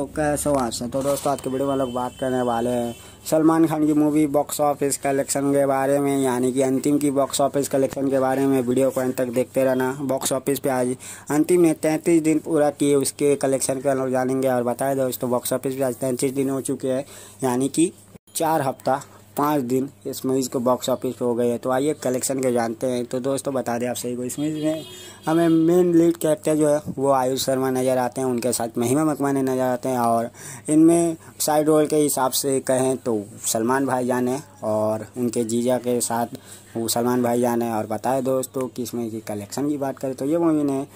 तो कैसे वहाँ से तो दोस्तों आज के वीडियो में लोग बात करने वाले हैं सलमान खान की मूवी बॉक्स ऑफिस कलेक्शन के बारे में यानी कि अंतिम की बॉक्स ऑफिस कलेक्शन के बारे में वीडियो को अंत तक देखते रहना बॉक्स ऑफिस पे आज अंतिम ने तैंतीस दिन पूरा किए उसके कलेक्शन का लोग जानेंगे और बताए दोस्तों बॉक्स ऑफिस पर आज तैंतीस दिन हो चुके हैं यानी कि चार हफ्ता पाँच दिन इस मूवीज़ को बॉक्स ऑफिस पर हो गए तो आइए कलेक्शन के जानते हैं तो दोस्तों बता दें आप सही को इस मूवीज़ में हमें मेन लीड कैरेक्टर जो है वो आयुष शर्मा नज़र आते हैं उनके साथ महिमा मकवाने नज़र आते हैं और इनमें साइड रोल के हिसाब से कहें तो सलमान भाई जान है और उनके जीजा के साथ वो सलमान भाई जान है और बताए दोस्तों कि इसमें की कलेक्शन की बात करें तो ये मूवी ने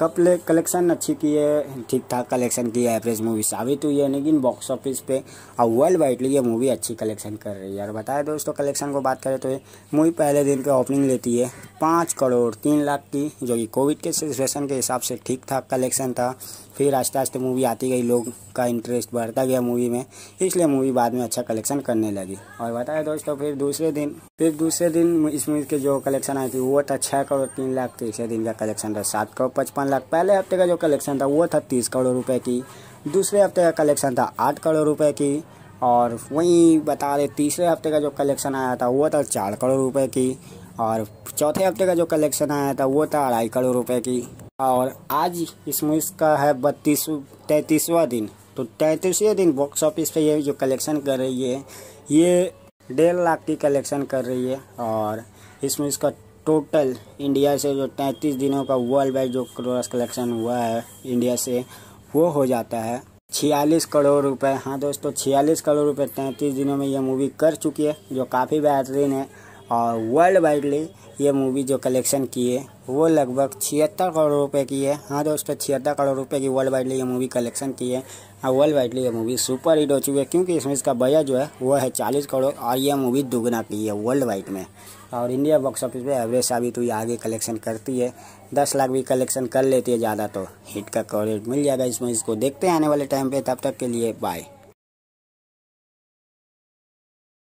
कपले कलेक्शन अच्छी की है ठीक ठाक कलेक्शन की है एवरेज मूवी साबित हुई है लेकिन बॉक्स ऑफिस पे और वर्ल्ड वाइडली ये मूवी अच्छी कलेक्शन कर रही है और बताया दोस्तों कलेक्शन को बात करें तो ये मूवी पहले दिन के ओपनिंग लेती है पाँच करोड़ तीन लाख की जो कि कोविड के सिचुएशन के हिसाब से ठीक ठाक कलेक्शन था फिर आस्ते आस्ते मूवी आती गई लोग का इंटरेस्ट बढ़ता गया मूवी में इसलिए मूवी बाद में अच्छा कलेक्शन करने लगी और बताया दोस्तों फिर दूसरे दिन फिर दूसरे दिन इस मूवी के जो कलेक्शन आई थी वो था छः करोड़ तीन लाख तीसरे तो दिन का कलेक्शन था सात करोड़ पचपन लाख पहले हफ्ते का जो कलेक्शन था वो था तीस करोड़ रुपये की दूसरे हफ्ते का कलेक्शन था आठ करोड़ रुपये की और वहीं बता रहे तीसरे हफ्ते का जो कलेक्शन आया था वो था चार करोड़ रुपए की और चौथे हफ्ते का जो कलेक्शन आया था वो था अढ़ाई करोड़ रुपए की और आज इसमें इसका है बत्तीस तैंतीसवा दिन तो तैंतीसवें दिन बॉक्स ऑफिस पे ये जो कलेक्शन कर रही है ये डेढ़ लाख की कलेक्शन कर रही है और इसमें इसका टोटल इंडिया से जो तैंतीस दिनों का वर्ल्ड वाइड जो क्रॉस कलेक्शन हुआ है इंडिया से वो हो जाता है छियालीस करोड़ रुपए हाँ दोस्तों छियालीस करोड़ रुपए तैंतीस दिनों में ये मूवी कर चुकी है जो काफ़ी बेहतरीन है और वर्ल्ड वाइडली ये मूवी जो कलेक्शन की है वो लगभग छिहत्तर करोड़ रुपए की है हाँ दोस्तों छिहत्तर करोड़ रुपए की वर्ल्ड वाइडली ये मूवी कलेक्शन की है और वर्ल्ड वाइडली ये मूवी सुपर हिट हो चुकी है क्योंकि इसमें इसका बजट जो है वो है चालीस करोड़ और ये मूवी दुगना की है वर्ल्ड वाइड में और इंडिया बॉक्स ऑफिस में एवरेज साबित हुई आगे कलेक्शन करती है दस लाख भी कलेक्शन कर लेती है ज़्यादा तो हिट का कवरेज मिल जाएगा इसमें इसको देखते हैं आने वाले टाइम पर तब तक के लिए बाय